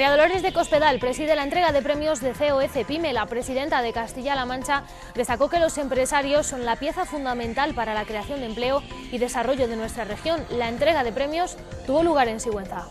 María Dolores de Cospedal preside la entrega de premios de COEC PYME. La presidenta de Castilla-La Mancha destacó que los empresarios son la pieza fundamental para la creación de empleo y desarrollo de nuestra región. La entrega de premios tuvo lugar en Sigüenza.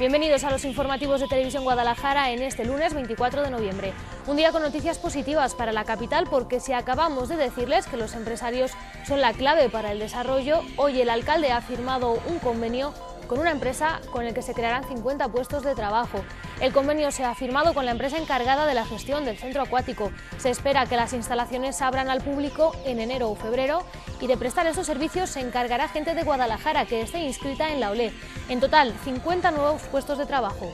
Bienvenidos a los informativos de Televisión Guadalajara en este lunes 24 de noviembre. Un día con noticias positivas para la capital porque si acabamos de decirles que los empresarios son la clave para el desarrollo, hoy el alcalde ha firmado un convenio con una empresa con la que se crearán 50 puestos de trabajo. El convenio se ha firmado con la empresa encargada de la gestión del centro acuático. Se espera que las instalaciones abran al público en enero o febrero y de prestar esos servicios se encargará gente de Guadalajara que esté inscrita en la OLE. En total, 50 nuevos puestos de trabajo.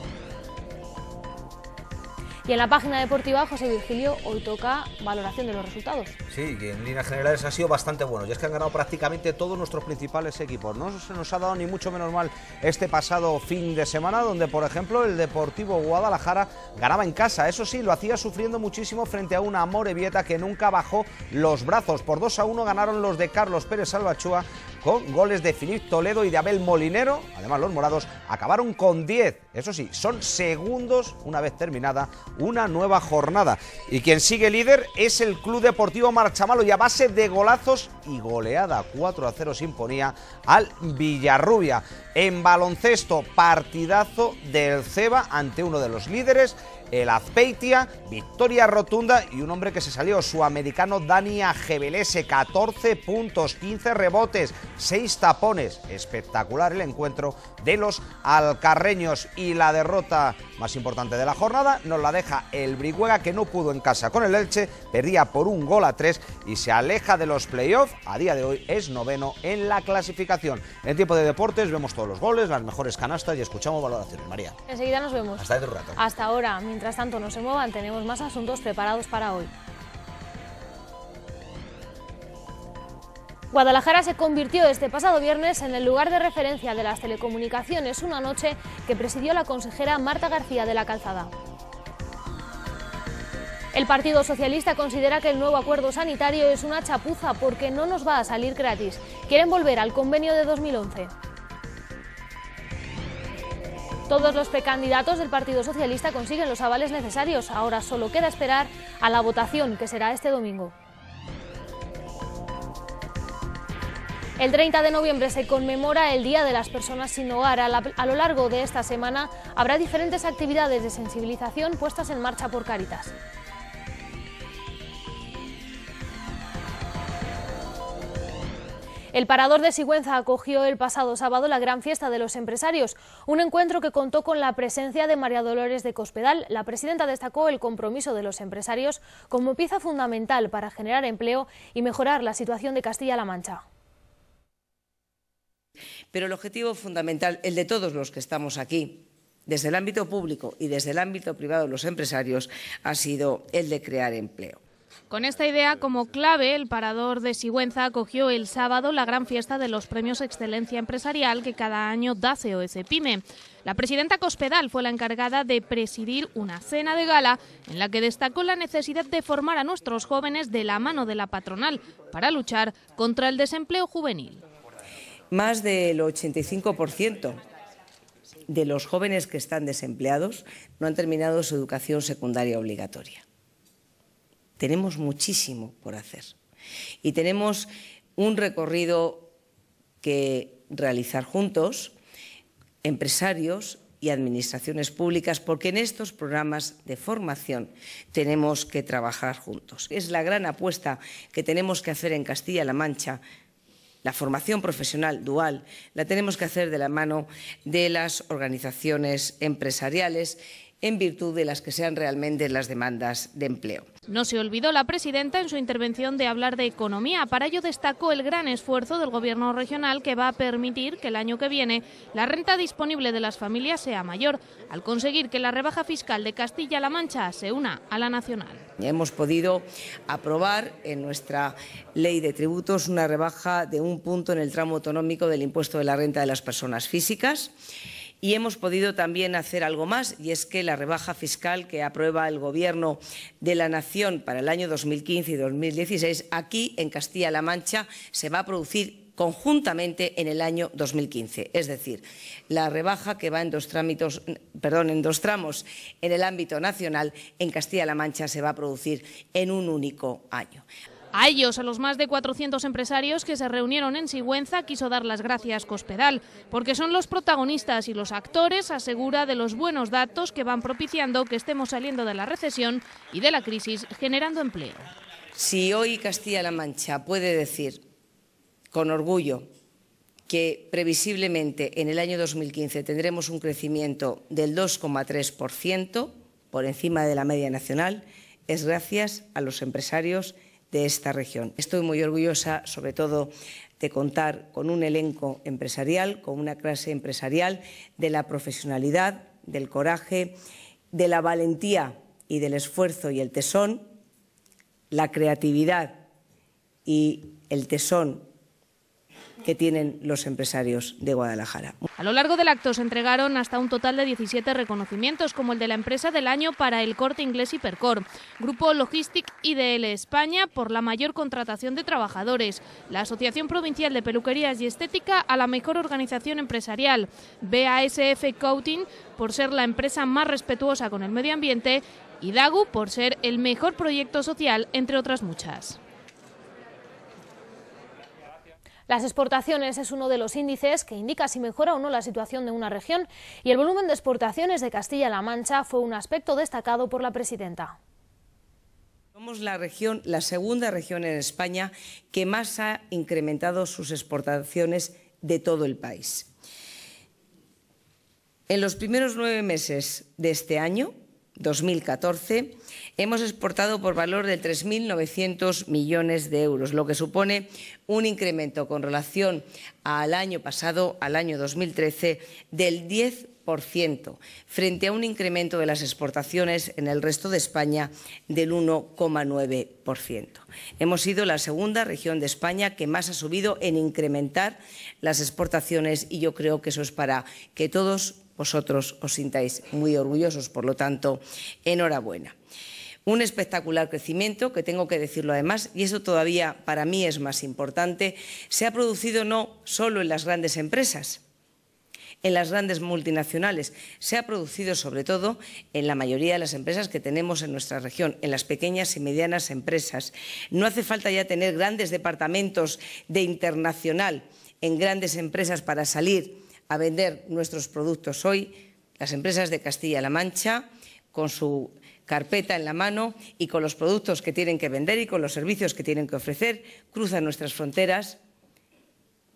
Y en la página deportiva, José Virgilio, hoy toca valoración de los resultados. Sí, y en líneas generales ha sido bastante bueno. Y es que han ganado prácticamente todos nuestros principales equipos. No se nos ha dado ni mucho menos mal este pasado fin de semana, donde, por ejemplo, el Deportivo Guadalajara ganaba en casa. Eso sí, lo hacía sufriendo muchísimo frente a una Morevieta que nunca bajó los brazos. Por 2 a 1 ganaron los de Carlos Pérez Salvachúa con goles de Filipe Toledo y de Abel Molinero. Además, los morados acabaron con 10. Eso sí, son segundos una vez terminada una nueva jornada. Y quien sigue líder es el Club Deportivo Marchamalo y a base de golazos y goleada 4 a 0 se imponía al Villarrubia. En baloncesto, partidazo del Ceba ante uno de los líderes el Azpeitia, victoria rotunda y un hombre que se salió, su americano Dani Ajebelese. 14 puntos, 15 rebotes, 6 tapones. Espectacular el encuentro de los alcarreños y la derrota más importante de la jornada nos la deja el Brihuega que no pudo en casa con el Elche, perdía por un gol a tres y se aleja de los playoffs. A día de hoy es noveno en la clasificación. En tiempo de deportes vemos todos los goles, las mejores canastas y escuchamos valoraciones. María. Enseguida nos vemos. Hasta dentro rato. Hasta ahora. Mientras tanto no se muevan, tenemos más asuntos preparados para hoy. Guadalajara se convirtió este pasado viernes en el lugar de referencia de las telecomunicaciones una noche que presidió la consejera Marta García de la Calzada. El Partido Socialista considera que el nuevo acuerdo sanitario es una chapuza porque no nos va a salir gratis. Quieren volver al convenio de 2011. Todos los precandidatos del Partido Socialista consiguen los avales necesarios. Ahora solo queda esperar a la votación, que será este domingo. El 30 de noviembre se conmemora el Día de las Personas sin Hogar. A, lo largo de esta semana habrá diferentes actividades de sensibilización puestas en marcha por Caritas. El Parador de Sigüenza acogió el pasado sábado la Gran Fiesta de los Empresarios, un encuentro que contó con la presencia de María Dolores de Cospedal. La presidenta destacó el compromiso de los empresarios como pieza fundamental para generar empleo y mejorar la situación de Castilla-La Mancha. Pero el objetivo fundamental, el de todos los que estamos aquí, desde el ámbito público y desde el ámbito privado de los empresarios, ha sido el de crear empleo. Con esta idea como clave, el Parador de Sigüenza acogió el sábado la gran fiesta de los premios Excelencia Empresarial que cada año da COS Pyme. La presidenta Cospedal fue la encargada de presidir una cena de gala en la que destacó la necesidad de formar a nuestros jóvenes de la mano de la patronal para luchar contra el desempleo juvenil. Más del 85% de los jóvenes que están desempleados no han terminado su educación secundaria obligatoria. Tenemos muchísimo por hacer y tenemos un recorrido que realizar juntos, empresarios y administraciones públicas, porque en estos programas de formación tenemos que trabajar juntos. Es la gran apuesta que tenemos que hacer en Castilla-La Mancha la formación profesional dual la tenemos que hacer de la mano de las organizaciones empresariales en virtud de las que sean realmente las demandas de empleo. No se olvidó la presidenta en su intervención de hablar de economía. Para ello destacó el gran esfuerzo del Gobierno regional que va a permitir que el año que viene la renta disponible de las familias sea mayor, al conseguir que la rebaja fiscal de Castilla-La Mancha se una a la nacional. Hemos podido aprobar en nuestra ley de tributos una rebaja de un punto en el tramo autonómico del impuesto de la renta de las personas físicas y hemos podido también hacer algo más, y es que la rebaja fiscal que aprueba el Gobierno de la Nación para el año 2015 y 2016, aquí en Castilla-La Mancha, se va a producir conjuntamente en el año 2015. Es decir, la rebaja que va en dos, en dos tramos en el ámbito nacional en Castilla-La Mancha se va a producir en un único año. A ellos, a los más de 400 empresarios que se reunieron en Sigüenza, quiso dar las gracias Cospedal, porque son los protagonistas y los actores, asegura, de los buenos datos que van propiciando que estemos saliendo de la recesión y de la crisis generando empleo. Si hoy Castilla-La Mancha puede decir con orgullo que previsiblemente en el año 2015 tendremos un crecimiento del 2,3% por encima de la media nacional, es gracias a los empresarios de esta región. Estoy muy orgullosa, sobre todo, de contar con un elenco empresarial, con una clase empresarial, de la profesionalidad, del coraje, de la valentía y del esfuerzo y el tesón, la creatividad y el tesón que tienen los empresarios de Guadalajara. A lo largo del acto se entregaron hasta un total de 17 reconocimientos, como el de la Empresa del Año para el Corte Inglés Hipercor, Grupo Logistic IDL España por la mayor contratación de trabajadores, la Asociación Provincial de Peluquerías y Estética a la mejor organización empresarial, BASF Coating por ser la empresa más respetuosa con el medio ambiente y Dagu por ser el mejor proyecto social, entre otras muchas. Las exportaciones es uno de los índices que indica si mejora o no la situación de una región y el volumen de exportaciones de Castilla-La Mancha fue un aspecto destacado por la presidenta. Somos la región, la segunda región en España que más ha incrementado sus exportaciones de todo el país. En los primeros nueve meses de este año, 2014, hemos exportado por valor de 3.900 millones de euros, lo que supone un incremento con relación al año pasado, al año 2013, del 10% frente a un incremento de las exportaciones en el resto de España del 1,9%. Hemos sido la segunda región de España que más ha subido en incrementar las exportaciones y yo creo que eso es para que todos vosotros os sintáis muy orgullosos. Por lo tanto, enhorabuena. Un espectacular crecimiento, que tengo que decirlo además, y eso todavía para mí es más importante, se ha producido no solo en las grandes empresas, en las grandes multinacionales. Se ha producido sobre todo en la mayoría de las empresas que tenemos en nuestra región, en las pequeñas y medianas empresas. No hace falta ya tener grandes departamentos de internacional en grandes empresas para salir a vender nuestros productos hoy las empresas de Castilla-La Mancha con su carpeta en la mano y con los productos que tienen que vender y con los servicios que tienen que ofrecer, cruzan nuestras fronteras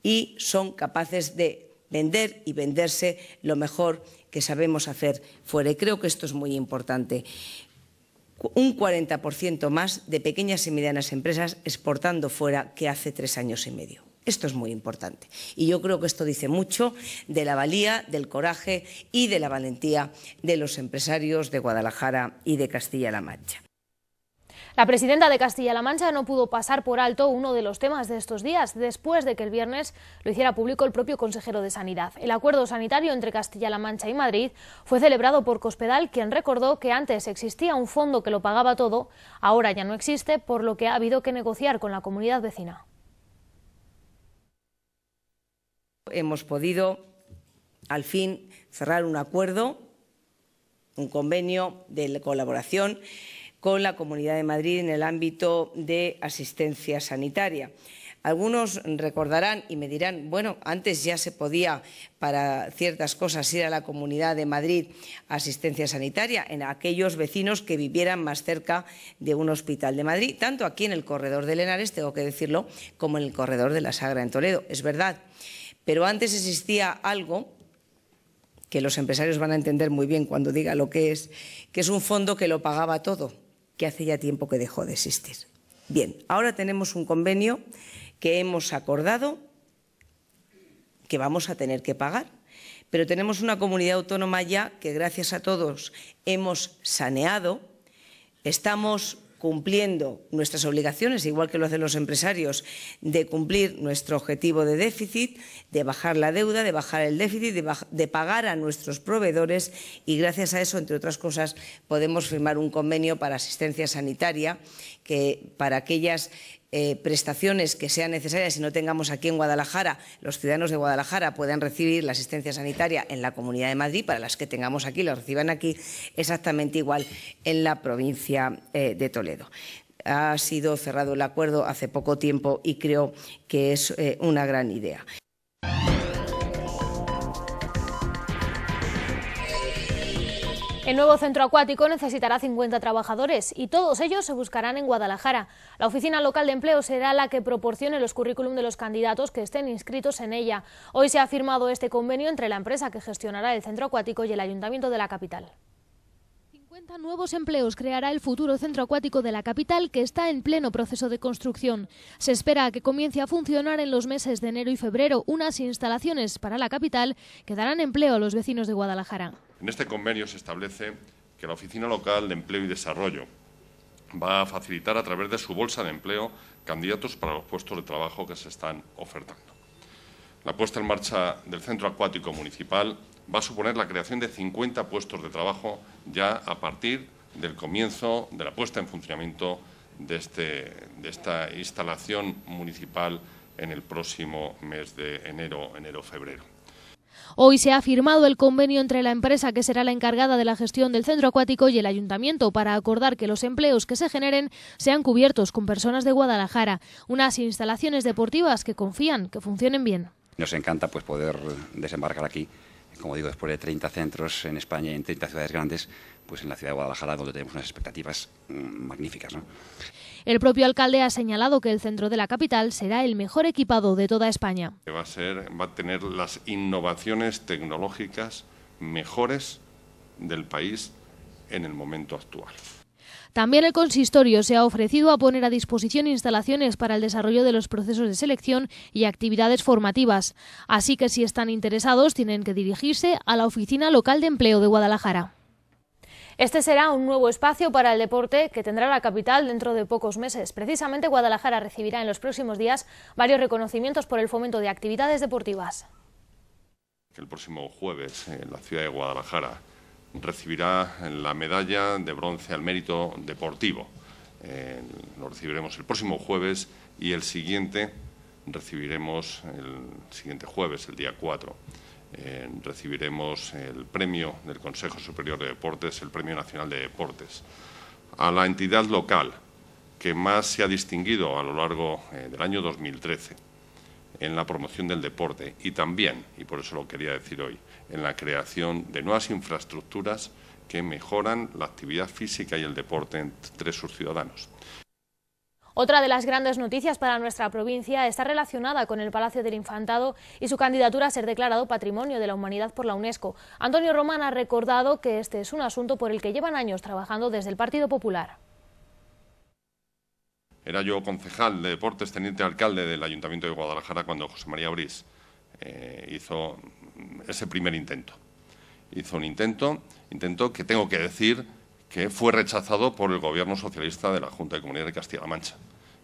y son capaces de vender y venderse lo mejor que sabemos hacer fuera. Y creo que esto es muy importante. Un 40% más de pequeñas y medianas empresas exportando fuera que hace tres años y medio. Esto es muy importante. Y yo creo que esto dice mucho de la valía, del coraje y de la valentía de los empresarios de Guadalajara y de Castilla-La Mancha. La presidenta de Castilla-La Mancha no pudo pasar por alto uno de los temas de estos días, después de que el viernes lo hiciera público el propio consejero de Sanidad. El acuerdo sanitario entre Castilla-La Mancha y Madrid fue celebrado por Cospedal, quien recordó que antes existía un fondo que lo pagaba todo, ahora ya no existe, por lo que ha habido que negociar con la comunidad vecina. hemos podido, al fin, cerrar un acuerdo, un convenio de colaboración con la Comunidad de Madrid en el ámbito de asistencia sanitaria. Algunos recordarán y me dirán, bueno, antes ya se podía para ciertas cosas ir a la Comunidad de Madrid a asistencia sanitaria en aquellos vecinos que vivieran más cerca de un hospital de Madrid, tanto aquí en el corredor de Lenares, tengo que decirlo, como en el corredor de la Sagra en Toledo. Es verdad. Pero antes existía algo que los empresarios van a entender muy bien cuando diga lo que es, que es un fondo que lo pagaba todo, que hace ya tiempo que dejó de existir. Bien, ahora tenemos un convenio que hemos acordado que vamos a tener que pagar, pero tenemos una comunidad autónoma ya que gracias a todos hemos saneado, estamos cumpliendo nuestras obligaciones, igual que lo hacen los empresarios, de cumplir nuestro objetivo de déficit, de bajar la deuda, de bajar el déficit, de, pagar a nuestros proveedores y gracias a eso, entre otras cosas, podemos firmar un convenio para asistencia sanitaria que para aquellas eh, prestaciones que sean necesarias si no tengamos aquí en Guadalajara, los ciudadanos de Guadalajara puedan recibir la asistencia sanitaria en la Comunidad de Madrid, para las que tengamos aquí, las reciban aquí, exactamente igual en la provincia eh, de Toledo. Ha sido cerrado el acuerdo hace poco tiempo y creo que es eh, una gran idea. El nuevo centro acuático necesitará 50 trabajadores y todos ellos se buscarán en Guadalajara. La oficina local de empleo será la que proporcione los currículum de los candidatos que estén inscritos en ella. Hoy se ha firmado este convenio entre la empresa que gestionará el centro acuático y el ayuntamiento de la capital. 50 nuevos empleos creará el futuro centro acuático de la capital que está en pleno proceso de construcción. Se espera que comience a funcionar en los meses de enero y febrero unas instalaciones para la capital que darán empleo a los vecinos de Guadalajara. En este convenio se establece que la Oficina Local de Empleo y Desarrollo va a facilitar a través de su bolsa de empleo candidatos para los puestos de trabajo que se están ofertando. La puesta en marcha del Centro Acuático Municipal va a suponer la creación de 50 puestos de trabajo ya a partir del comienzo de la puesta en funcionamiento de, este, de esta instalación municipal en el próximo mes de enero, enero-febrero. Hoy se ha firmado el convenio entre la empresa que será la encargada de la gestión del centro acuático y el ayuntamiento para acordar que los empleos que se generen sean cubiertos con personas de Guadalajara, unas instalaciones deportivas que confían que funcionen bien. Nos encanta pues poder desembarcar aquí, como digo, después de 30 centros en España y en 30 ciudades grandes, pues en la ciudad de Guadalajara, donde tenemos unas expectativas mm, magníficas. El propio alcalde ha señalado que el centro de la capital será el mejor equipado de toda España. Va a, tener las innovaciones tecnológicas mejores del país en el momento actual. También el consistorio se ha ofrecido a poner a disposición instalaciones para el desarrollo de los procesos de selección y actividades formativas. Así que si están interesados tienen que dirigirse a la Oficina Local de Empleo de Guadalajara. Este será un nuevo espacio para el deporte que tendrá la capital dentro de pocos meses. Precisamente Guadalajara recibirá en los próximos días varios reconocimientos por el fomento de actividades deportivas. El próximo jueves la ciudad de Guadalajara recibirá la medalla de bronce al mérito deportivo. lo recibiremos el próximo jueves y el siguiente recibiremos el siguiente jueves, el día 4. Eh, recibiremos el premio del Consejo Superior de Deportes, el Premio Nacional de Deportes, a la entidad local que más se ha distinguido a lo largo eh, del año 2013 en la promoción del deporte y también, y por eso lo quería decir hoy, en la creación de nuevas infraestructuras que mejoran la actividad física y el deporte entre sus ciudadanos. Otra de las grandes noticias para nuestra provincia está relacionada con el Palacio del Infantado y su candidatura a ser declarado Patrimonio de la Humanidad por la UNESCO. Antonio Román ha recordado que este es un asunto por el que llevan años trabajando desde el Partido Popular. Era yo concejal de deportes, teniente alcalde del Ayuntamiento de Guadalajara cuando José María Brís eh, hizo ese primer intento. Hizo un intento, intento que tengo que decir que fue rechazado por el Gobierno Socialista de la Junta de Comunidad de Castilla-La Mancha,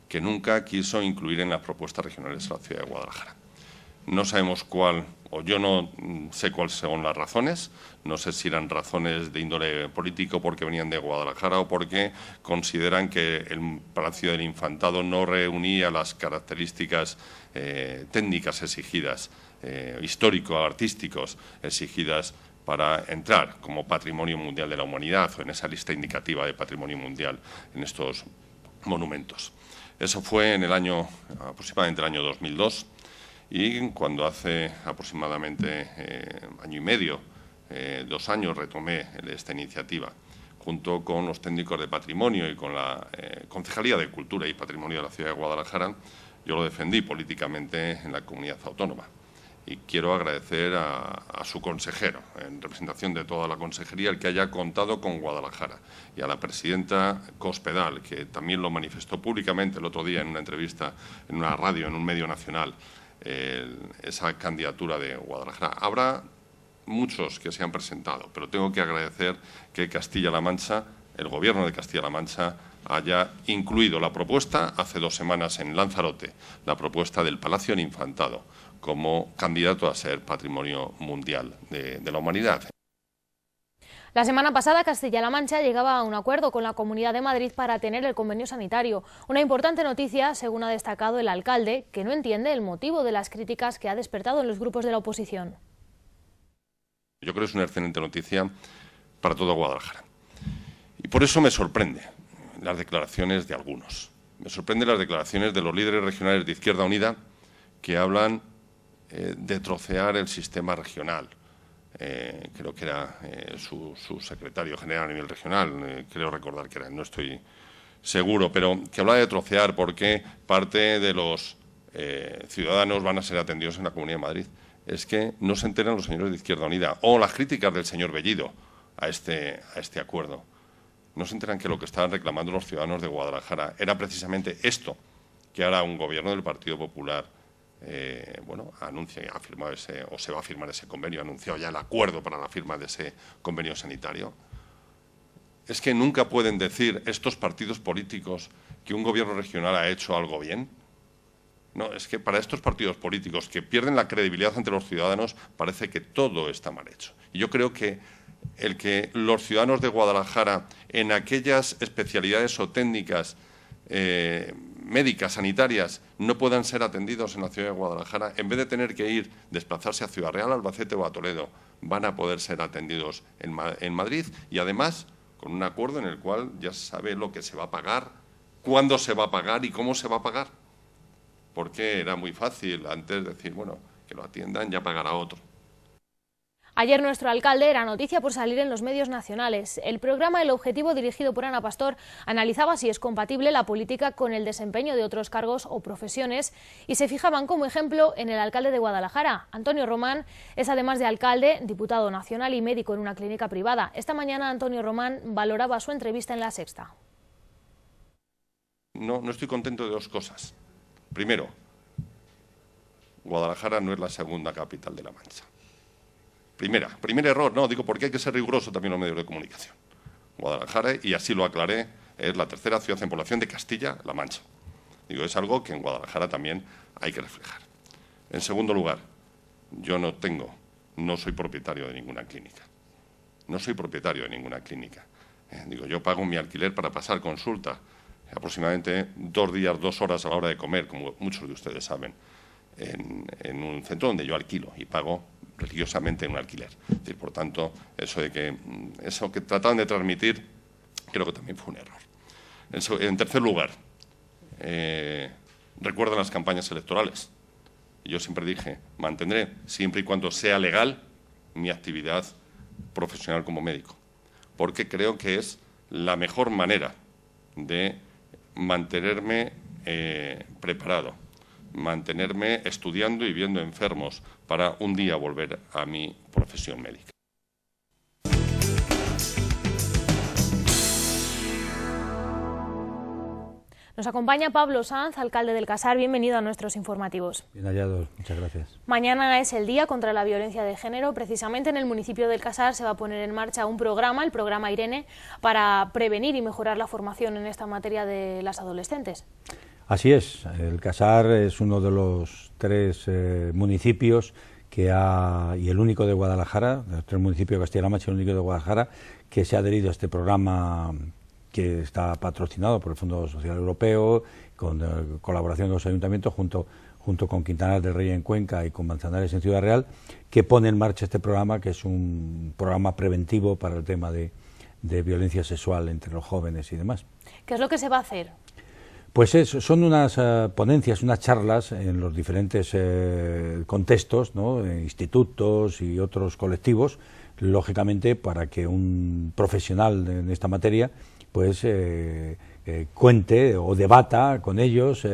que nunca quiso incluir en las propuestas regionales a la ciudad de Guadalajara. No sabemos cuál, o yo no sé cuáles son las razones, no sé si eran razones de índole político porque venían de Guadalajara o porque consideran que el Palacio del Infantado no reunía las características eh, técnicas exigidas, eh, histórico-artísticos exigidas para entrar como Patrimonio Mundial de la Humanidad o en esa lista indicativa de Patrimonio Mundial en estos monumentos. Eso fue en el año, aproximadamente el año 2002, y cuando hace aproximadamente eh, año y medio, eh, dos años, retomé esta iniciativa, junto con los técnicos de patrimonio y con la eh, Concejalía de Cultura y Patrimonio de la Ciudad de Guadalajara, yo lo defendí políticamente en la comunidad autónoma y quiero agradecer a, su consejero, en representación de toda la consejería, el que haya contado con Guadalajara y a la presidenta Cospedal, que también lo manifestó públicamente el otro día en una entrevista en una radio, en un medio nacional, esa candidatura de Guadalajara. Habrá muchos que se han presentado, pero tengo que agradecer que Castilla-La Mancha, el Gobierno de Castilla-La Mancha, haya incluido la propuesta hace dos semanas en Lanzarote, la propuesta del Palacio Infantado como candidato a ser patrimonio mundial de, la humanidad. La semana pasada, Castilla-La Mancha llegaba a un acuerdo con la Comunidad de Madrid para tener el convenio sanitario. Una importante noticia, según ha destacado el alcalde, que no entiende el motivo de las críticas que ha despertado en los grupos de la oposición. Yo creo que es una excelente noticia para todo Guadalajara. Y por eso me sorprende las declaraciones de algunos. Me sorprende las declaraciones de los líderes regionales de Izquierda Unida que hablan eh, de trocear el sistema regional. Eh, creo que era eh, su, secretario general a nivel regional, creo recordar que era, no estoy seguro, pero que habla de trocear porque parte de los ciudadanos van a ser atendidos en la Comunidad de Madrid. Es que no se enteran los señores de Izquierda Unida o las críticas del señor Bellido a este, a este acuerdo. No se enteran que lo que estaban reclamando los ciudadanos de Guadalajara era precisamente esto que ahora un gobierno del Partido Popular eh, bueno, anuncia ha firmado ese, o se va a firmar ese convenio, ha anunciado ya el acuerdo para la firma de ese convenio sanitario. Es que nunca pueden decir estos partidos políticos que un gobierno regional ha hecho algo bien. No, es que para estos partidos políticos que pierden la credibilidad ante los ciudadanos parece que todo está mal hecho. Y yo creo que el que los ciudadanos de Guadalajara en aquellas especialidades o técnicas eh, médicas, sanitarias, no puedan ser atendidos en la ciudad de Guadalajara, en vez de tener que ir, desplazarse a Ciudad Real, Albacete o a Toledo, van a poder ser atendidos en, en Madrid y además con un acuerdo en el cual ya se sabe lo que se va a pagar, cuándo se va a pagar y cómo se va a pagar. Porque era muy fácil antes decir, bueno, que lo atiendan, ya pagará otro. Ayer nuestro alcalde era noticia por salir en los medios nacionales. El programa El Objetivo, dirigido por Ana Pastor, analizaba si es compatible la política con el desempeño de otros cargos o profesiones y se fijaban como ejemplo en el alcalde de Guadalajara. Antonio Román es además de alcalde, diputado nacional y médico en una clínica privada. Esta mañana Antonio Román valoraba su entrevista en La Sexta. No, no estoy contento de dos cosas. Primero, Guadalajara no es la segunda capital de la Mancha. Primera, primer error, no, digo porque hay que ser riguroso también los medios de comunicación. Guadalajara, y así lo aclaré, es la tercera ciudad en población de Castilla-La Mancha. Digo, es algo que en Guadalajara también hay que reflejar. En segundo lugar, yo no tengo, no soy propietario de ninguna clínica. No soy propietario de ninguna clínica. Eh, digo, yo pago mi alquiler para pasar consulta, eh, aproximadamente dos días, dos horas a la hora de comer, como muchos de ustedes saben en, un centro donde yo alquilo y pago religiosamente un alquiler. por tanto, eso, de que, mm, eso que trataban de transmitir creo que también fue un error. En, tercer lugar, eh, recuerdan las campañas electorales. Yo siempre dije, mantendré, siempre y cuando sea legal, mi actividad profesional como médico, porque creo que es la mejor manera de mantenerme eh, preparado mantenerme estudiando y viendo enfermos para un día volver a mi profesión médica. Nos acompaña Pablo Sanz, alcalde del Casar. Bienvenido a nuestros informativos. Bien hallados, muchas gracias. Mañana es el Día contra la Violencia de Género. Precisamente en el municipio del Casar se va a poner en marcha un programa, el programa Irene, para prevenir y mejorar la formación en esta materia de las adolescentes. Así es, el Casar es uno de los tres eh, municipios que y el único de Guadalajara, de los tres municipios de Castilla-La Mancha, el único de Guadalajara, que se ha adherido a este programa que está patrocinado por el Fondo Social Europeo, con eh, colaboración de los ayuntamientos junto, junto con Quintanar del Rey en Cuenca y con Manzanares en Ciudad Real, que pone en marcha este programa, que es un programa preventivo para el tema de, de violencia sexual entre los jóvenes y demás. ¿Qué es lo que se va a hacer? Pues son unas eh, ponencias, unas charlas en los diferentes eh, contextos, eh, institutos y otros colectivos, lógicamente para que un profesional en esta materia pues cuente o debata con ellos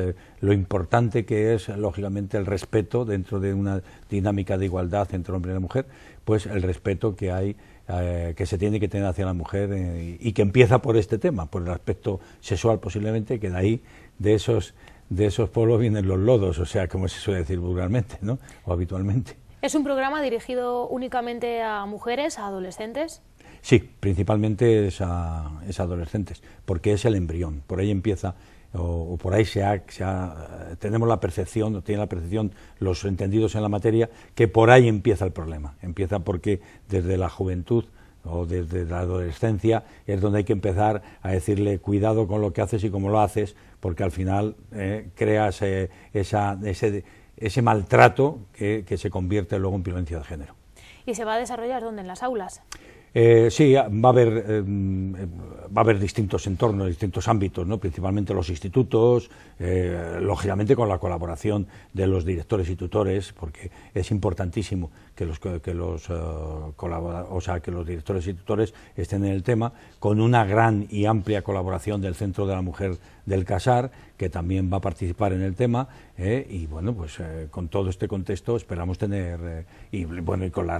lo importante que es lógicamente el respeto dentro de una dinámica de igualdad entre hombre y mujer, pues el respeto que hay eh, que se tiene que tener hacia la mujer eh, y que empieza por este tema, por el aspecto sexual posiblemente, que de ahí, de esos, de esos pueblos vienen los lodos, o sea, como se suele decir vulgarmente, ¿no? O habitualmente. ¿Es un programa dirigido únicamente a mujeres, a adolescentes? Sí, principalmente es es a adolescentes, porque es el embrión, por ahí empieza o, por ahí se eh, tenemos la percepción, tiene la percepción los entendidos en la materia, que por ahí empieza el problema. Empieza porque desde la juventud o desde la adolescencia es donde hay que empezar a decirle cuidado con lo que haces y cómo lo haces, porque al final eh, creas eh, ese, ese, maltrato que, que se convierte luego en violencia de género. ¿Y se va a desarrollar dónde? ¿En las aulas? Eh, sí, va a haber em, va a haber distintos entornos, distintos ámbitos, ¿no? principalmente los institutos, eh, lógicamente con la colaboración de los directores y tutores, porque es importantísimo que los, que los, eh, o sea, que los directores y tutores estén en el tema, con una gran y amplia colaboración del Centro de la Mujer del Casar, que también va a participar en el tema, eh, y bueno, pues eh, con todo este contexto esperamos tener, y bueno, y con la,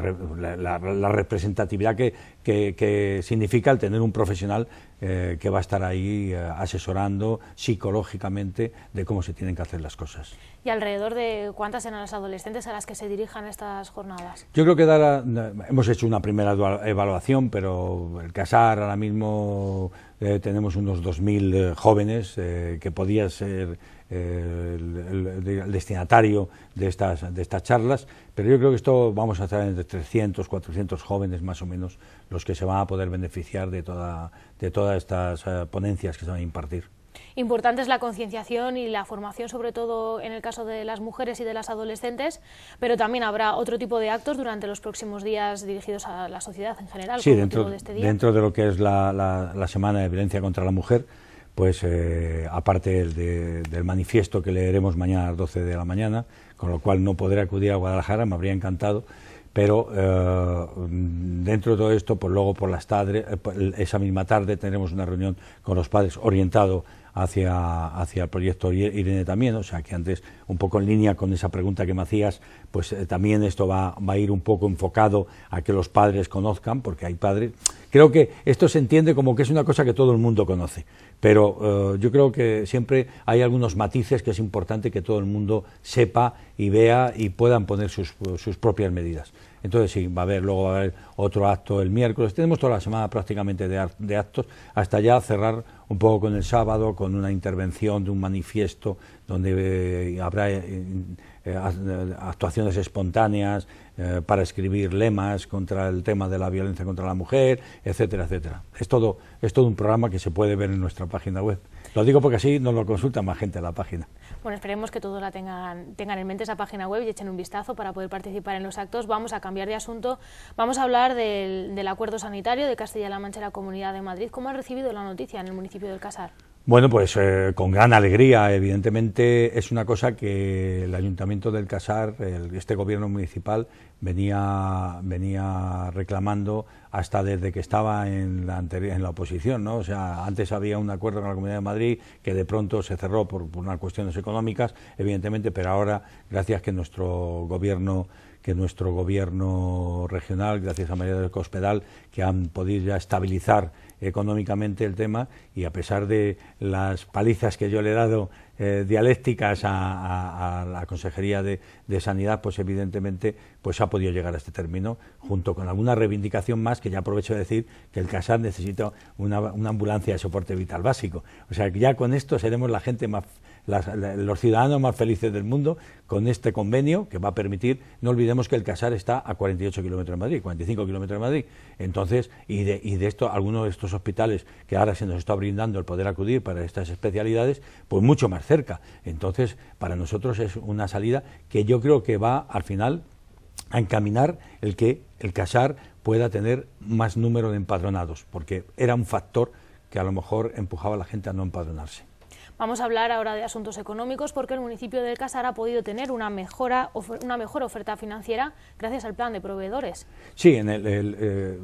la representatividad que, que, significa el tener un profesional eh, que va a estar ahí eh, asesorando psicológicamente de cómo se tienen que hacer las cosas. ¿Y alrededor de cuántas eran las adolescentes a las que se dirijan estas jornadas? Yo creo que eh, hemos hecho una primera evaluación, pero el CASAR ahora mismo tenemos unos 2.000 jóvenes que podía ser el, destinatario de estas, de estas charlas pero yo creo que esto vamos a estar entre 300, 400 jóvenes más o menos los que se van a poder beneficiar de, toda, de todas estas eh, ponencias que se van a impartir. Importante es la concienciación y la formación, sobre todo en el caso de las mujeres y de las adolescentes, pero también habrá otro tipo de actos durante los próximos días dirigidos a la sociedad en general. Sí, dentro de, este dentro de, lo que es la, Semana de Violencia contra la Mujer, pues eh, aparte del manifiesto que leeremos mañana a las 12 de la mañana, con lo cual no podré acudir a Guadalajara, me habría encantado, pero eh, dentro de todo esto, pues luego por las tardes, eh, esa misma tarde tendremos una reunión con los padres orientado hacia, el proyecto Irene también, o sea que antes, un poco en línea con esa pregunta que me hacías, pues eh, también esto va a ir un poco enfocado a que los padres conozcan, porque hay padres Creo que esto se entiende como que es una cosa que todo el mundo conoce, pero eh, yo creo que siempre hay algunos matices que es importante que todo el mundo sepa y vea y puedan poner sus, propias medidas. Entonces sí, va a haber luego va a haber otro acto el miércoles. Tenemos toda la semana prácticamente de, de actos hasta ya cerrar un poco con el sábado, con una intervención de un manifiesto donde eh, habrá eh, eh, actuaciones espontáneas para escribir lemas contra el tema de la violencia contra la mujer, etcétera, etcétera. Es todo, es todo un programa que se puede ver en nuestra página web. Lo digo porque así nos lo consulta más gente en la página. Bueno, esperemos que todos la tengan, tengan en mente esa página web y echen un vistazo para poder participar en los actos. Vamos a cambiar de asunto. Vamos a hablar del, acuerdo sanitario de Castilla-La Mancha y la Comunidad de Madrid. ¿Cómo ha recibido la noticia en el municipio del Casar? Bueno, pues eh, con gran alegría, evidentemente es una cosa que el Ayuntamiento del Casar, este gobierno municipal, venía, venía reclamando hasta desde que estaba en la, en la oposición. O sea, antes había un acuerdo con la Comunidad de Madrid que de pronto se cerró por, unas cuestiones económicas, evidentemente, pero ahora, gracias que nuestro gobierno que nuestro gobierno regional, gracias a María del Cospedal, que han podido ya estabilizar económicamente el tema y a pesar de las palizas que yo le he dado eh, dialécticas a, la Consejería de, Sanidad, pues evidentemente pues ha podido llegar a este término, junto con alguna reivindicación más, que ya aprovecho de decir que el CASAR necesita una, una ambulancia de soporte vital básico. O sea, que ya con esto seremos la gente más los ciudadanos más felices del mundo con este convenio que va a permitir, no olvidemos que el Casar está a 48 kilómetros de Madrid, 45 kilómetros de Madrid. Entonces, y de, y de esto, algunos de estos hospitales que ahora se nos está brindando el poder acudir para estas especialidades, pues mucho más cerca. Entonces, para nosotros es una salida que yo creo que va al final a encaminar el que el casar pueda tener más número de empadronados, porque era un factor que a lo mejor empujaba a la gente a no empadronarse. Vamos a hablar ahora de asuntos económicos porque el municipio de Casar ha podido tener una, mejora, una mejor oferta financiera gracias al plan de proveedores. Sí, en, eh,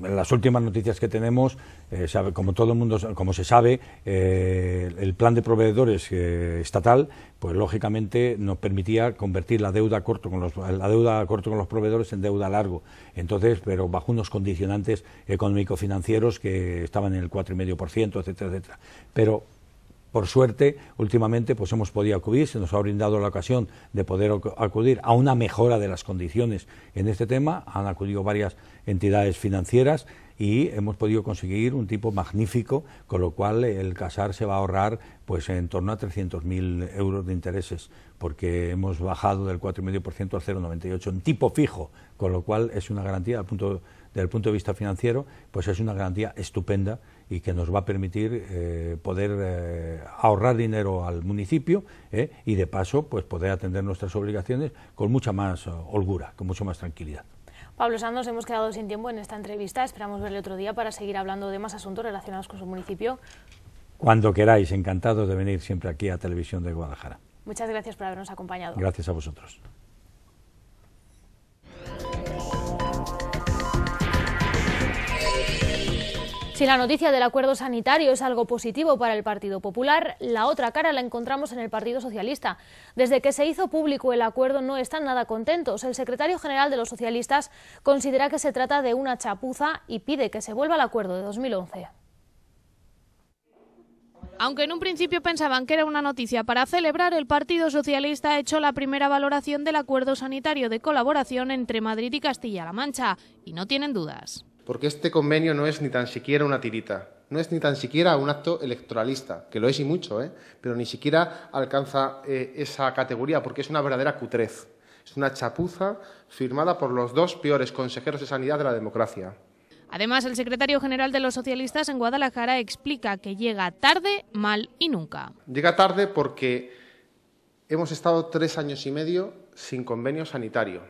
las últimas noticias que tenemos, eh, como todo el mundo, como se sabe, eh, el plan de proveedores estatal, pues lógicamente nos permitía convertir la deuda a corto con los, la deuda corto con los proveedores en deuda a largo. Entonces, pero bajo unos condicionantes económico-financieros que estaban en el 4,5%, etcétera, etcétera. Pero por suerte, últimamente pues hemos podido acudir, se nos ha brindado la ocasión de poder acudir a una mejora de las condiciones en este tema. Han acudido varias entidades financieras y hemos podido conseguir un tipo magnífico, con lo cual el casar se va a ahorrar pues en torno a 300.000 euros de intereses, porque hemos bajado del 4,5% al 0,98 en tipo fijo, con lo cual es una garantía, Del desde el punto de vista financiero, pues es una garantía estupenda y que nos va a permitir eh, poder eh, ahorrar dinero al municipio eh, y de paso pues poder atender nuestras obligaciones con mucha más holgura, con mucho más tranquilidad. Pablo Santos hemos quedado sin tiempo en esta entrevista. Esperamos verle otro día para seguir hablando de más asuntos relacionados con su municipio. Cuando queráis, encantado de venir siempre aquí a Televisión de Guadalajara. Muchas gracias por habernos acompañado. Gracias a vosotros. Si la noticia del acuerdo sanitario es algo positivo para el Partido Popular, la otra cara la encontramos en el Partido Socialista. Desde que se hizo público el acuerdo no están nada contentos. El secretario general de los socialistas considera que se trata de una chapuza y pide que se vuelva al acuerdo de 2011. Aunque en un principio pensaban que era una noticia para celebrar, el Partido Socialista ha hecho la primera valoración del acuerdo sanitario de colaboración entre Madrid y Castilla-La Mancha y no tienen dudas porque este convenio no es ni tan siquiera una tirita, no es ni tan siquiera un acto electoralista, que lo es y mucho, ¿eh? pero ni siquiera alcanza eh, esa categoría porque es una verdadera cutrez. Es una chapuza firmada por los dos peores consejeros de sanidad de la democracia. Además, el secretario general de los socialistas en Guadalajara explica que llega tarde, mal y nunca. Llega tarde porque hemos estado tres años y medio sin convenio sanitario.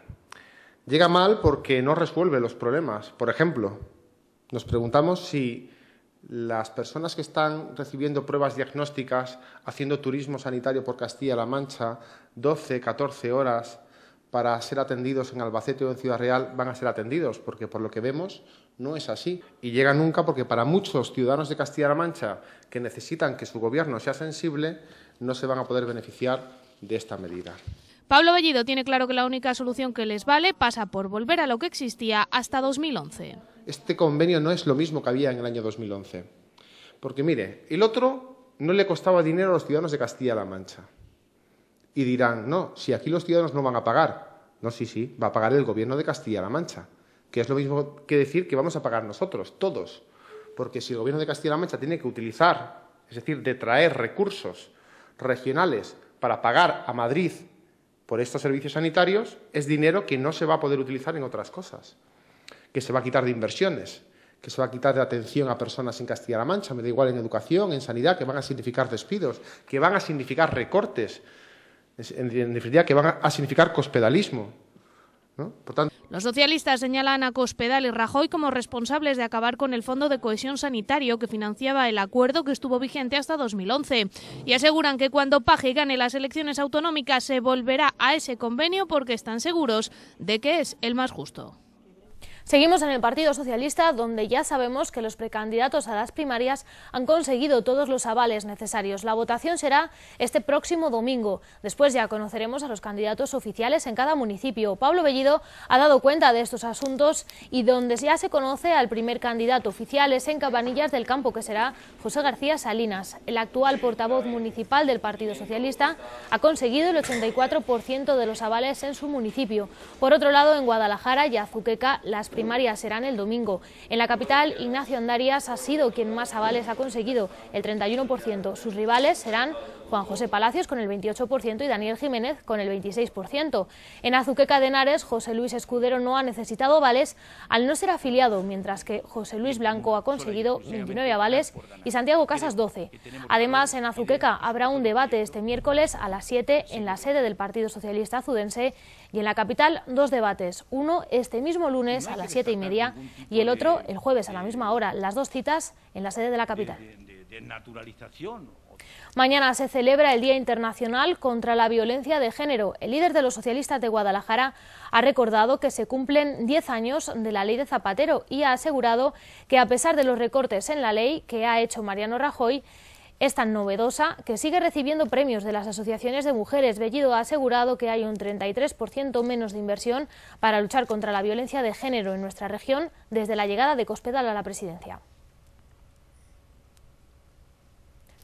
Llega mal porque no resuelve los problemas. Por ejemplo, nos preguntamos si las personas que están recibiendo pruebas diagnósticas, haciendo turismo sanitario por Castilla-La Mancha, 12, 14 horas para ser atendidos en Albacete o en Ciudad Real, van a ser atendidos, porque por lo que vemos no es así. Y llega nunca porque para muchos ciudadanos de Castilla-La Mancha que necesitan que su gobierno sea sensible, no se van a poder beneficiar de esta medida. Pablo Bellido tiene claro que la única solución que les vale pasa por volver a lo que existía hasta 2011. Este convenio no es lo mismo que había en el año 2011. Porque mire, el otro no le costaba dinero a los ciudadanos de Castilla-La Mancha. Y dirán, no, si aquí los ciudadanos no van a pagar. No, sí, sí, va a pagar el gobierno de Castilla-La Mancha, que es lo mismo que decir que vamos a pagar nosotros, todos. Porque si el gobierno de Castilla-La Mancha tiene que utilizar, es decir, de traer recursos regionales para pagar a Madrid por estos servicios sanitarios es dinero que no se va a poder utilizar en otras cosas, que se va a quitar de inversiones, que se va a quitar de atención a personas en Castilla-La Mancha, me da igual en educación, en sanidad, que van a significar despidos, que van a significar recortes, en que van a significar cospedalismo. ¿no? Por tanto, los socialistas señalan a Cospedal y Rajoy como responsables de acabar con el Fondo de Cohesión Sanitario que financiaba el acuerdo que estuvo vigente hasta 2011 y aseguran que cuando Paje gane las elecciones autonómicas se volverá a ese convenio porque están seguros de que es el más justo. Seguimos en el Partido Socialista, donde ya sabemos que los precandidatos a las primarias han conseguido todos los avales necesarios. La votación será este próximo domingo. Después ya conoceremos a los candidatos oficiales en cada municipio. Pablo Bellido ha dado cuenta de estos asuntos y donde ya se conoce al primer candidato oficial es en Cabanillas del Campo, que será José García Salinas. El actual portavoz municipal del Partido Socialista ha conseguido el 84% de los avales en su municipio. Por otro lado, en Guadalajara y Azuqueca, las primarias serán el domingo. En la capital, Ignacio Andarias ha sido quien más avales ha conseguido, el 31%. Sus rivales serán Juan José Palacios con el 28% y Daniel Jiménez con el 26%. En Azuqueca de Henares, José Luis Escudero no ha necesitado avales al no ser afiliado, mientras que José Luis Blanco ha conseguido 29 avales y Santiago Casas 12. Además, en Azuqueca habrá un debate este miércoles a las 7 en la sede del Partido Socialista Azudense y en la capital dos debates, uno este mismo lunes a las 7 y media y el otro el jueves a la misma hora, las dos citas en la sede de la capital. Mañana se celebra el Día Internacional contra la Violencia de Género. El líder de los socialistas de Guadalajara ha recordado que se cumplen 10 años de la ley de Zapatero y ha asegurado que a pesar de los recortes en la ley que ha hecho Mariano Rajoy, es tan novedosa que sigue recibiendo premios de las asociaciones de mujeres. Bellido ha asegurado que hay un 33% menos de inversión para luchar contra la violencia de género en nuestra región desde la llegada de Cospedal a la presidencia.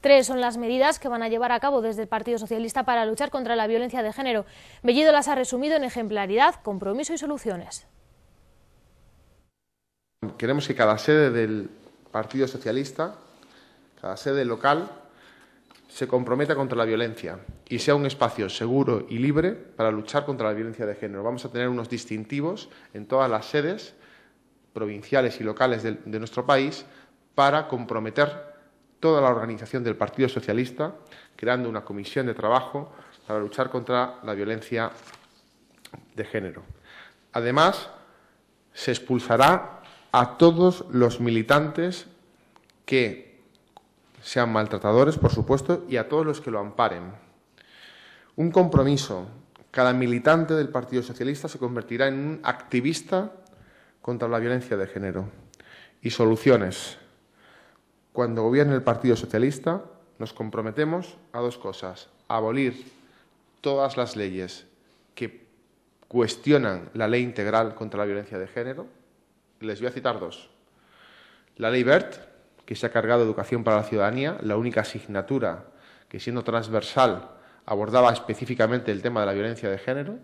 Tres son las medidas que van a llevar a cabo desde el Partido Socialista para luchar contra la violencia de género. Bellido las ha resumido en ejemplaridad, compromiso y soluciones. Queremos que cada sede del Partido Socialista, cada sede local, se comprometa contra la violencia y sea un espacio seguro y libre para luchar contra la violencia de género. Vamos a tener unos distintivos en todas las sedes provinciales y locales de, de nuestro país para comprometer toda la organización del Partido Socialista, creando una comisión de trabajo para luchar contra la violencia de género. Además, se expulsará a todos los militantes que sean maltratadores, por supuesto, y a todos los que lo amparen. Un compromiso. Cada militante del Partido Socialista se convertirá en un activista contra la violencia de género. Y soluciones cuando gobierne el Partido Socialista, nos comprometemos a dos cosas. abolir todas las leyes que cuestionan la ley integral contra la violencia de género. Les voy a citar dos. La ley BERT, que se ha cargado educación para la ciudadanía, la única asignatura que siendo transversal abordaba específicamente el tema de la violencia de género,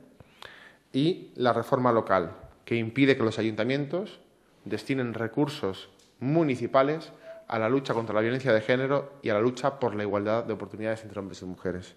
y la reforma local, que impide que los ayuntamientos destinen recursos municipales a la lucha contra la violencia de género y a la lucha por la igualdad de oportunidades entre hombres y mujeres.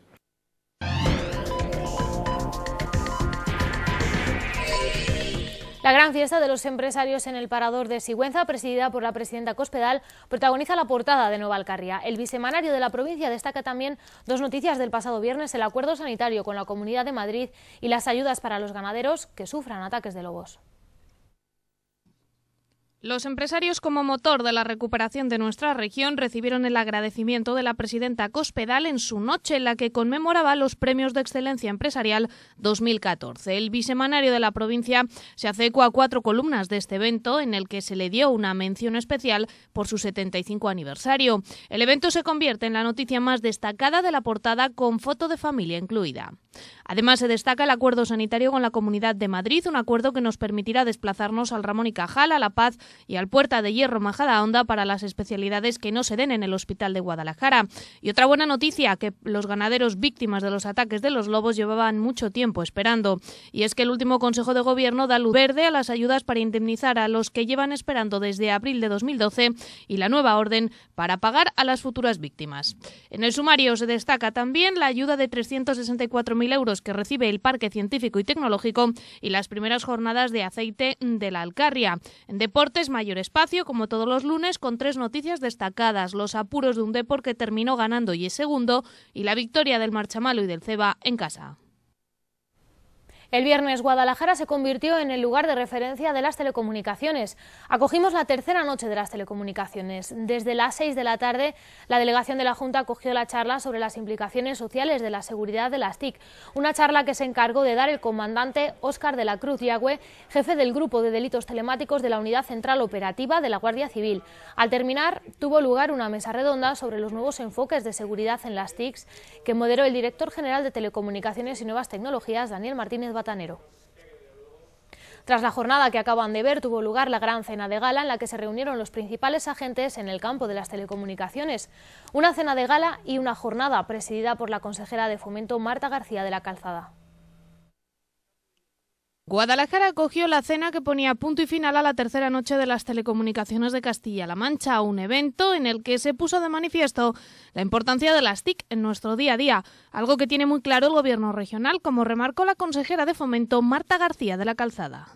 La gran fiesta de los empresarios en el Parador de Sigüenza, presidida por la presidenta Cospedal, protagoniza la portada de Nueva Alcarria. El bisemanario de la provincia destaca también dos noticias del pasado viernes, el acuerdo sanitario con la Comunidad de Madrid y las ayudas para los ganaderos que sufran ataques de lobos. Los empresarios como motor de la recuperación de nuestra región recibieron el agradecimiento de la presidenta Cospedal en su noche en la que conmemoraba los premios de excelencia empresarial 2014. El bisemanario de la provincia se hace a cuatro columnas de este evento en el que se le dio una mención especial por su 75 aniversario. El evento se convierte en la noticia más destacada de la portada con foto de familia incluida. Además se destaca el acuerdo sanitario con la Comunidad de Madrid, un acuerdo que nos permitirá desplazarnos al Ramón y Cajal, a La Paz, y al Puerta de Hierro Majada Onda para las especialidades que no se den en el Hospital de Guadalajara. Y otra buena noticia que los ganaderos víctimas de los ataques de los lobos llevaban mucho tiempo esperando. Y es que el último Consejo de Gobierno da luz verde a las ayudas para indemnizar a los que llevan esperando desde abril de 2012 y la nueva orden para pagar a las futuras víctimas. En el sumario se destaca también la ayuda de 364.000 euros que recibe el Parque Científico y Tecnológico y las primeras jornadas de aceite de la Alcarria. En deporte mayor espacio, como todos los lunes, con tres noticias destacadas: los apuros de un deporte que terminó ganando y es segundo, y la victoria del Marchamalo y del Ceba en casa. El viernes Guadalajara se convirtió en el lugar de referencia de las telecomunicaciones. Acogimos la tercera noche de las telecomunicaciones. Desde las seis de la tarde, la delegación de la Junta acogió la charla sobre las implicaciones sociales de la seguridad de las TIC, una charla que se encargó de dar el comandante Óscar de la Cruz Yagüe, jefe del Grupo de Delitos Telemáticos de la Unidad Central Operativa de la Guardia Civil. Al terminar, tuvo lugar una mesa redonda sobre los nuevos enfoques de seguridad en las TIC, que moderó el director general de Telecomunicaciones y Nuevas Tecnologías, Daniel Martínez tras la jornada que acaban de ver, tuvo lugar la gran cena de gala en la que se reunieron los principales agentes en el campo de las telecomunicaciones. Una cena de gala y una jornada presidida por la consejera de Fomento Marta García de la Calzada. Guadalajara acogió la cena que ponía punto y final a la tercera noche de las telecomunicaciones de Castilla-La Mancha, un evento en el que se puso de manifiesto la importancia de las TIC en nuestro día a día, algo que tiene muy claro el Gobierno regional, como remarcó la consejera de Fomento Marta García de la Calzada.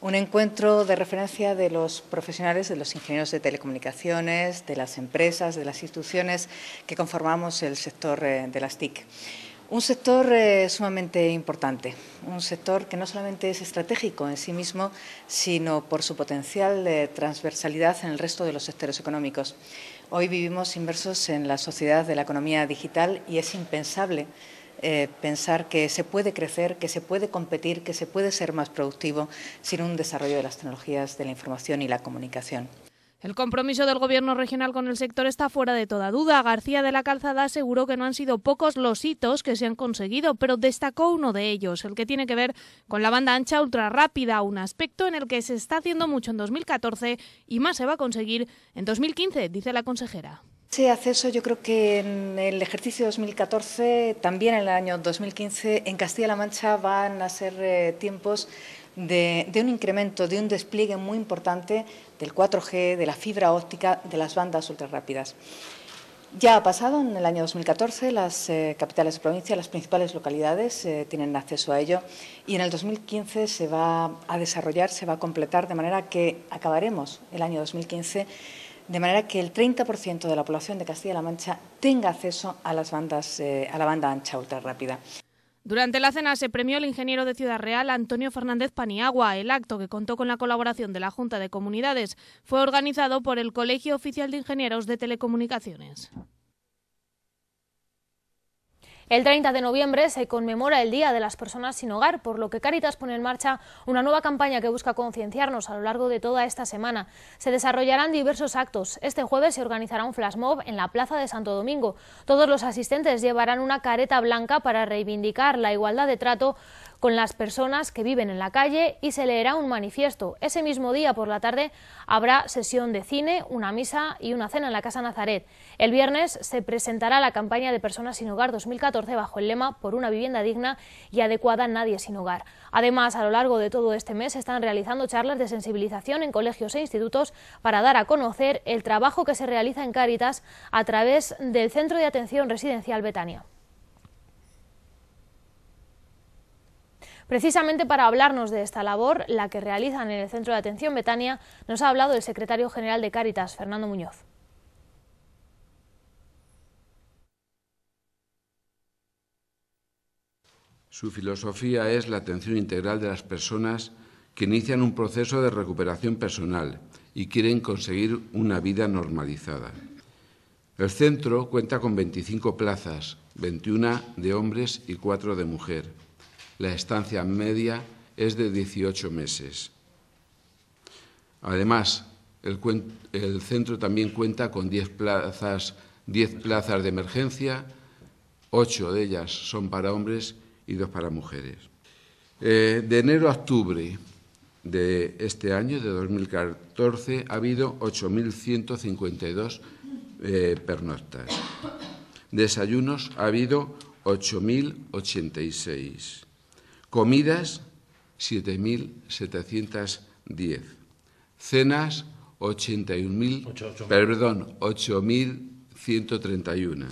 Un encuentro de referencia de los profesionales, de los ingenieros de telecomunicaciones, de las empresas, de las instituciones que conformamos el sector eh, de las TIC. Un sector eh, sumamente importante, un sector que no solamente es estratégico en sí mismo, sino por su potencial de transversalidad en el resto de los sectores económicos. Hoy vivimos inmersos en la sociedad de la economía digital y es impensable eh, pensar que se puede crecer, que se puede competir, que se puede ser más productivo sin un desarrollo de las tecnologías de la información y la comunicación. El compromiso del Gobierno regional con el sector está fuera de toda duda. García de la Calzada aseguró que no han sido pocos los hitos que se han conseguido, pero destacó uno de ellos, el que tiene que ver con la banda ancha ultra rápida, un aspecto en el que se está haciendo mucho en 2014 y más se va a conseguir en 2015, dice la consejera. Ese acceso yo creo que en el ejercicio 2014, también en el año 2015, en Castilla-La Mancha van a ser eh, tiempos de, un incremento, de un despliegue muy importante del 4G, de la fibra óptica, de las bandas ultrarrápidas. Ya ha pasado en el año 2014, las eh, capitales de provincia, las principales localidades eh, tienen acceso a ello y en el 2015 se va a desarrollar, se va a completar de manera que acabaremos el año 2015 de manera que el 30% de la población de Castilla-La Mancha tenga acceso a, las bandas, eh, a la banda ancha ultrarrápida. Durante la cena se premió el ingeniero de Ciudad Real Antonio Fernández Paniagua. El acto, que contó con la colaboración de la Junta de Comunidades, fue organizado por el Colegio Oficial de Ingenieros de Telecomunicaciones. El 30 de noviembre se conmemora el Día de las Personas sin Hogar, por lo que Caritas pone en marcha una nueva campaña que busca concienciarnos a lo largo de toda esta semana. Se desarrollarán diversos actos. Este jueves se organizará un flash mob en la Plaza de Santo Domingo. Todos los asistentes llevarán una careta blanca para reivindicar la igualdad de trato con las personas que viven en la calle y se leerá un manifiesto. Ese mismo día por la tarde habrá sesión de cine, una misa y una cena en la Casa Nazaret. El viernes se presentará la campaña de Personas sin Hogar 2014 bajo el lema Por una vivienda digna y adecuada nadie sin hogar. Además, a lo largo de todo este mes se están realizando charlas de sensibilización en colegios e institutos para dar a conocer el trabajo que se realiza en Cáritas a través del Centro de Atención Residencial Betania. Precisamente para hablarnos de esta labor, la que realizan en el Centro de Atención Betania, nos ha hablado el secretario general de Cáritas, Fernando Muñoz. Su filosofía es la atención integral de las personas que inician un proceso de recuperación personal y quieren conseguir una vida normalizada. El centro cuenta con 25 plazas, 21 de hombres y 4 de mujer la estancia media es de 18 meses. Además, el, centro también cuenta con 10 plazas, plazas de emergencia, Ocho de ellas son para hombres y dos para mujeres. Eh, de enero a octubre de este año, de 2014, ha habido 8.152 eh, pernoctas. Desayunos ha habido 8.086. Comidas, 7.710. Cenas, 81.000. Perdón, 8.131.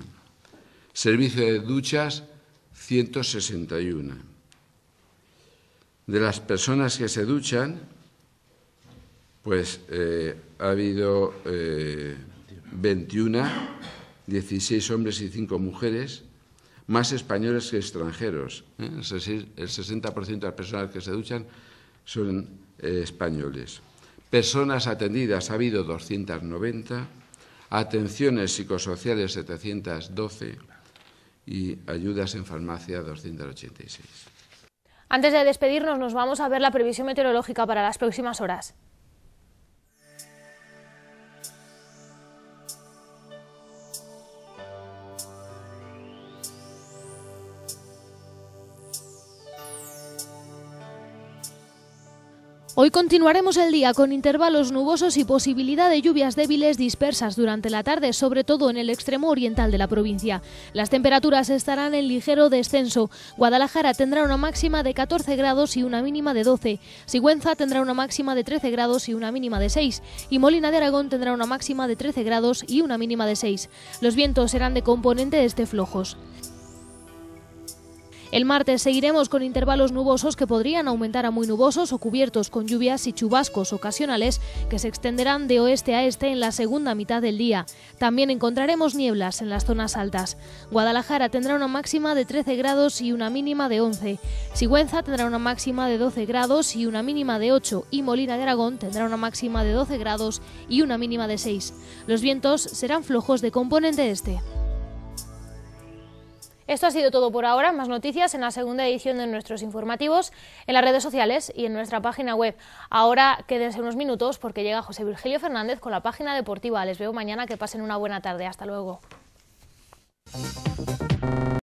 Servicio de duchas, 161. De las personas que se duchan, pues eh, ha habido 21, eh, 16 hombres y 5 mujeres, más españoles que extranjeros. ¿eh? Es decir, el 60% de las personas que se duchan son eh, españoles. Personas atendidas ha habido 290, atenciones psicosociales 712 y ayudas en farmacia 286. Antes de despedirnos, nos vamos a ver la previsión meteorológica para las próximas horas. Hoy continuaremos el día con intervalos nubosos y posibilidad de lluvias débiles dispersas durante la tarde, sobre todo en el extremo oriental de la provincia. Las temperaturas estarán en ligero descenso. Guadalajara tendrá una máxima de 14 grados y una mínima de 12. Sigüenza tendrá una máxima de 13 grados y una mínima de 6. Y Molina de Aragón tendrá una máxima de 13 grados y una mínima de 6. Los vientos serán de componente este flojos. El martes seguiremos con intervalos nubosos que podrían aumentar a muy nubosos o cubiertos con lluvias y chubascos ocasionales que se extenderán de oeste a este en la segunda mitad del día. También encontraremos nieblas en las zonas altas. Guadalajara tendrá una máxima de 13 grados y una mínima de 11. Sigüenza tendrá una máxima de 12 grados y una mínima de 8 y Molina de Aragón tendrá una máxima de 12 grados y una mínima de 6. Los vientos serán flojos de componente este. Esto ha sido todo por ahora. Más noticias en la segunda edición de nuestros informativos, en las redes sociales y en nuestra página web. Ahora quédense unos minutos porque llega José Virgilio Fernández con la página deportiva. Les veo mañana. Que pasen una buena tarde. Hasta luego.